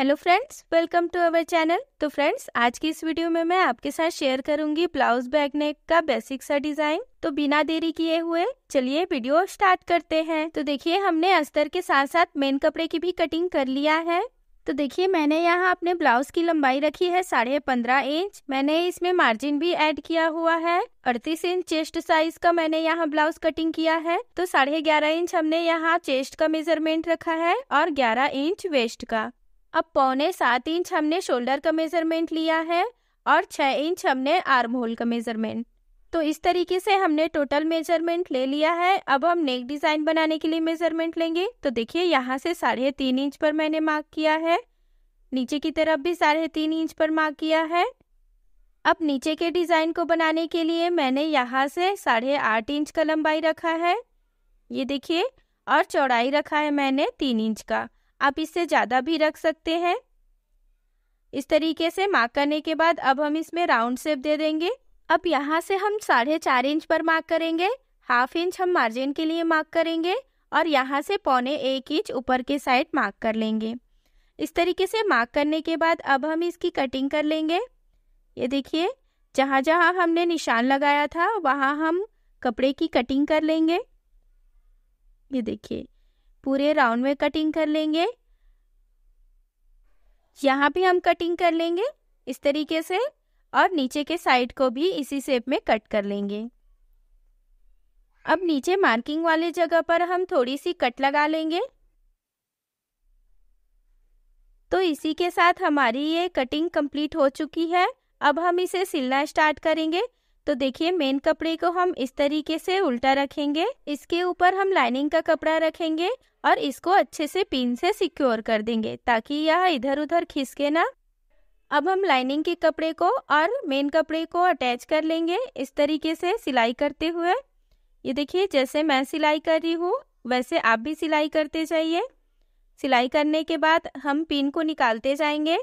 hello friends welcome to our channel तो friends आज की इस वीडियो में मैं आपके साथ शेयर करूंगी ब्लाउज बैग नेक का बेसिक सा डिजाइन तो बिना देरी किए हुए चलिए वीडियो स्टार्ट करते हैं तो देखिए हमने अस्तर के साथ साथ मेन कपड़े की भी कटिंग कर लिया है तो देखिए मैंने यहाँ अपने ब्लाउज की लंबाई रखी है साढ़े पंद्रह इंच मैंने इसमें मार्जिन भी ऐड किया हुआ है अड़तीस इंच चेस्ट साइज का मैंने यहाँ ब्लाउज कटिंग किया है तो साढ़े ग्यारह इंच हमने यहाँ चेस्ट का मेजरमेंट रखा है और ग्यारह इंच वेस्ट का अब पौने सात इंच हमने शोल्डर का मेज़रमेंट लिया है और छः इंच हमने आर्म होल का मेज़रमेंट तो इस तरीके से हमने टोटल मेजरमेंट ले लिया है अब हम नेक डिज़ाइन बनाने के लिए मेजरमेंट लेंगे तो देखिए यहाँ से साढ़े तीन इंच पर मैंने मार्क किया है नीचे की तरफ भी साढ़े तीन इंच पर मार्क किया है अब नीचे के डिज़ाइन को बनाने के लिए मैंने यहाँ से साढ़े आठ इंच का लंबाई रखा है ये देखिए और चौड़ाई रखा है मैंने तीन इंच का आप इससे ज़्यादा भी रख सकते हैं इस तरीके से मार्क करने के बाद अब हम इसमें राउंड शेप दे देंगे अब यहाँ से हम साढ़े चार इंच पर मार्क करेंगे हाफ इंच हम मार्जिन के लिए मार्क करेंगे और यहाँ से पौने एक इंच ऊपर के साइड मार्क कर लेंगे इस तरीके से मार्क करने के बाद अब हम इसकी कटिंग कर लेंगे ये देखिए जहाँ जहाँ हमने निशान लगाया था वहाँ हम कपड़े की कटिंग कर लेंगे ये देखिए पूरे राउंड में कटिंग कर लेंगे यहाँ भी हम कटिंग कर लेंगे इस तरीके से और नीचे के साइड को भी इसी शेप में कट कर लेंगे अब नीचे मार्किंग वाले जगह पर हम थोड़ी सी कट लगा लेंगे तो इसी के साथ हमारी ये कटिंग कंप्लीट हो चुकी है अब हम इसे सिलना स्टार्ट करेंगे तो देखिए मेन कपड़े को हम इस तरीके से उल्टा रखेंगे इसके ऊपर हम लाइनिंग का कपड़ा रखेंगे और इसको अच्छे से पिन से सिक्योर कर देंगे ताकि यह इधर उधर खिसके ना अब हम लाइनिंग के कपड़े को और मेन कपड़े को अटैच कर लेंगे इस तरीके से सिलाई करते हुए ये देखिए जैसे मैं सिलाई कर रही हूँ वैसे आप भी सिलाई करते जाइए सिलाई करने के बाद हम पिन को निकालते जाएंगे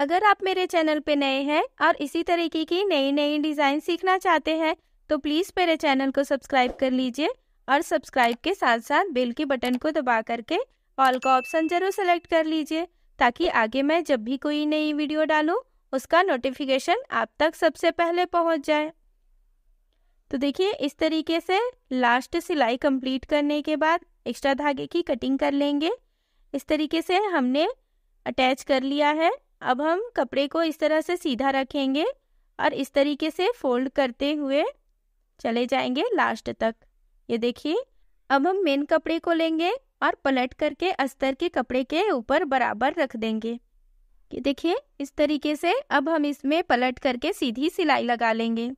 अगर आप मेरे चैनल पे नए हैं और इसी तरीके की नई नई डिज़ाइन सीखना चाहते हैं तो प्लीज़ मेरे चैनल को सब्सक्राइब कर लीजिए और सब्सक्राइब के साथ साथ बेल के बटन को दबा करके ऑल का ऑप्शन ज़रूर सेलेक्ट कर लीजिए ताकि आगे मैं जब भी कोई नई वीडियो डालूँ उसका नोटिफिकेशन आप तक सबसे पहले पहुँच जाए तो देखिए इस तरीके से लास्ट सिलाई कंप्लीट करने के बाद एक्स्ट्रा धागे की कटिंग कर लेंगे इस तरीके से हमने अटैच कर लिया है अब हम कपड़े को इस तरह से सीधा रखेंगे और इस तरीके से फोल्ड करते हुए चले जाएंगे लास्ट तक ये देखिए अब हम मेन कपड़े को लेंगे और पलट करके अस्तर के कपड़े के ऊपर बराबर रख देंगे ये देखिए इस तरीके से अब हम इसमें पलट करके सीधी सिलाई लगा लेंगे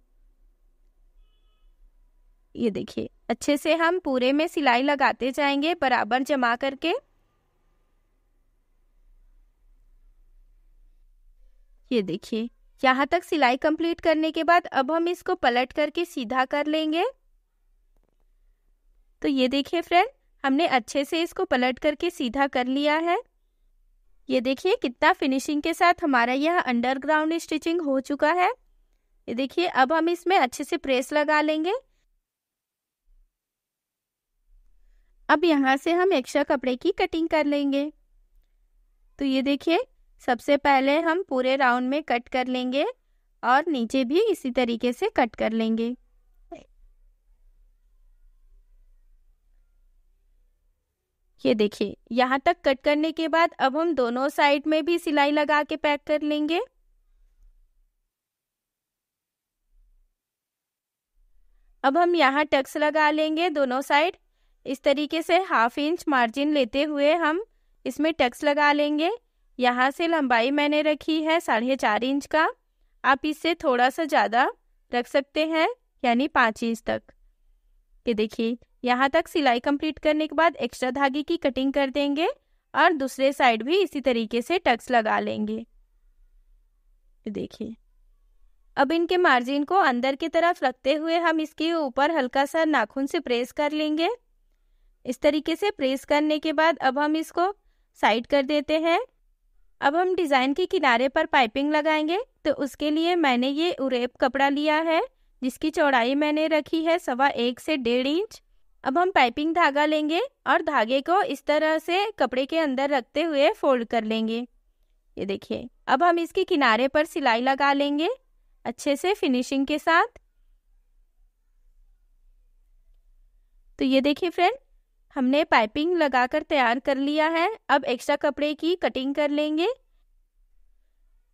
ये देखिए अच्छे से हम पूरे में सिलाई लगाते जाएंगे बराबर जमा करके ये देखिए यहाँ तक सिलाई कंप्लीट करने के बाद अब हम इसको पलट करके सीधा कर लेंगे तो ये देखिए फ्रेंड हमने अच्छे से इसको पलट करके सीधा कर लिया है ये देखिए कितना फिनिशिंग के साथ हमारा यह अंडरग्राउंड स्टिचिंग हो चुका है ये देखिए अब हम इसमें अच्छे से प्रेस लगा लेंगे अब यहाँ से हम एक्स्ट्रा कपड़े की कटिंग कर लेंगे तो ये देखिए सबसे पहले हम पूरे राउंड में कट कर लेंगे और नीचे भी इसी तरीके से कट कर लेंगे ये देखिए यहाँ तक कट करने के बाद अब हम दोनों साइड में भी सिलाई लगा के पैक कर लेंगे अब हम यहाँ टक्स लगा लेंगे दोनों साइड इस तरीके से हाफ इंच मार्जिन लेते हुए हम इसमें टक्स लगा लेंगे यहाँ से लंबाई मैंने रखी है साढ़े चार इंच का आप इससे थोड़ा सा ज़्यादा रख सकते हैं यानी पाँच इंच तक ये देखिए यहाँ तक सिलाई कंप्लीट करने के बाद एक्स्ट्रा धागे की कटिंग कर देंगे और दूसरे साइड भी इसी तरीके से टक्स लगा लेंगे देखिए अब इनके मार्जिन को अंदर की तरफ रखते हुए हम इसके ऊपर हल्का सा नाखून से प्रेस कर लेंगे इस तरीके से प्रेस करने के बाद अब हम इसको साइड कर देते हैं अब हम डिज़ाइन के किनारे पर पाइपिंग लगाएंगे तो उसके लिए मैंने ये उरेप कपड़ा लिया है जिसकी चौड़ाई मैंने रखी है सवा एक से डेढ़ इंच अब हम पाइपिंग धागा लेंगे और धागे को इस तरह से कपड़े के अंदर रखते हुए फोल्ड कर लेंगे ये देखिए अब हम इसके किनारे पर सिलाई लगा लेंगे अच्छे से फिनिशिंग के साथ तो ये देखिए फ्रेंड हमने पाइपिंग लगाकर तैयार कर लिया है अब एक्स्ट्रा कपड़े की कटिंग कर लेंगे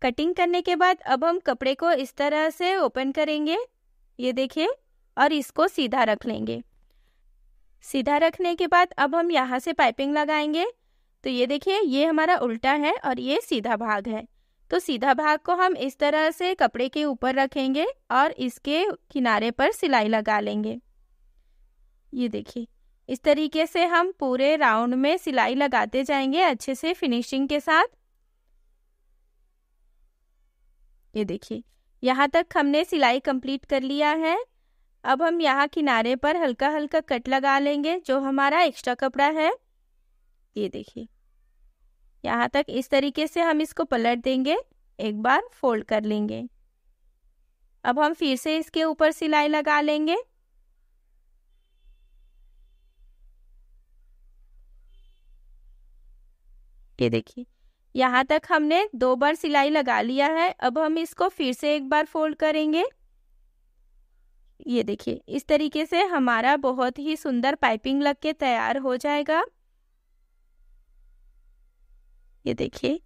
कटिंग करने के बाद अब हम कपड़े को इस तरह से ओपन करेंगे ये देखिए और इसको सीधा रख लेंगे सीधा रखने के बाद अब हम यहाँ से पाइपिंग लगाएंगे तो ये देखिए ये हमारा उल्टा है और ये सीधा भाग है तो सीधा भाग को हम इस तरह से कपड़े के ऊपर रखेंगे और इसके किनारे पर सिलाई लगा लेंगे ये देखिए इस तरीके से हम पूरे राउंड में सिलाई लगाते जाएंगे अच्छे से फिनिशिंग के साथ ये देखिए यहाँ तक हमने सिलाई कंप्लीट कर लिया है अब हम यहाँ किनारे पर हल्का हल्का कट लगा लेंगे जो हमारा एक्स्ट्रा कपड़ा है ये देखिए यहाँ तक इस तरीके से हम इसको पलट देंगे एक बार फोल्ड कर लेंगे अब हम फिर से इसके ऊपर सिलाई लगा लेंगे ये देखिए यहाँ तक हमने दो बार सिलाई लगा लिया है अब हम इसको फिर से एक बार फोल्ड करेंगे ये देखिए इस तरीके से हमारा बहुत ही सुंदर पाइपिंग लग के तैयार हो जाएगा ये देखिए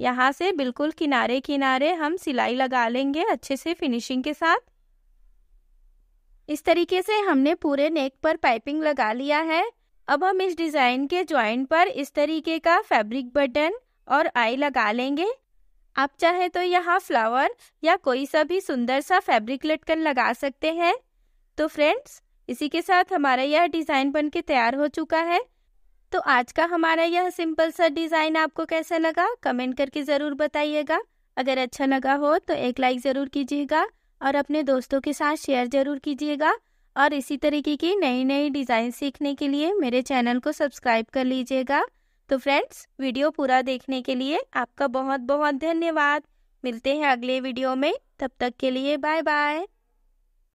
यहाँ से बिल्कुल किनारे किनारे हम सिलाई लगा लेंगे अच्छे से फिनिशिंग के साथ इस तरीके से हमने पूरे नेक पर पाइपिंग लगा लिया है अब हम इस डिज़ाइन के ज्वाइंट पर इस तरीके का फैब्रिक बटन और आई लगा लेंगे आप चाहे तो यहाँ फ्लावर या कोई सा भी सुंदर सा फैब्रिक लटकन लगा सकते हैं तो फ्रेंड्स इसी के साथ हमारा यह डिज़ाइन बन के तैयार हो चुका है तो आज का हमारा यह सिंपल सा डिज़ाइन आपको कैसा लगा कमेंट करके ज़रूर बताइएगा अगर अच्छा लगा हो तो एक लाइक ज़रूर कीजिएगा और अपने दोस्तों के साथ शेयर ज़रूर कीजिएगा और इसी तरीके की नई नई डिज़ाइन सीखने के लिए मेरे चैनल को सब्सक्राइब कर लीजिएगा तो फ्रेंड्स वीडियो पूरा देखने के लिए आपका बहुत बहुत धन्यवाद मिलते हैं अगले वीडियो में तब तक के लिए बाय बाय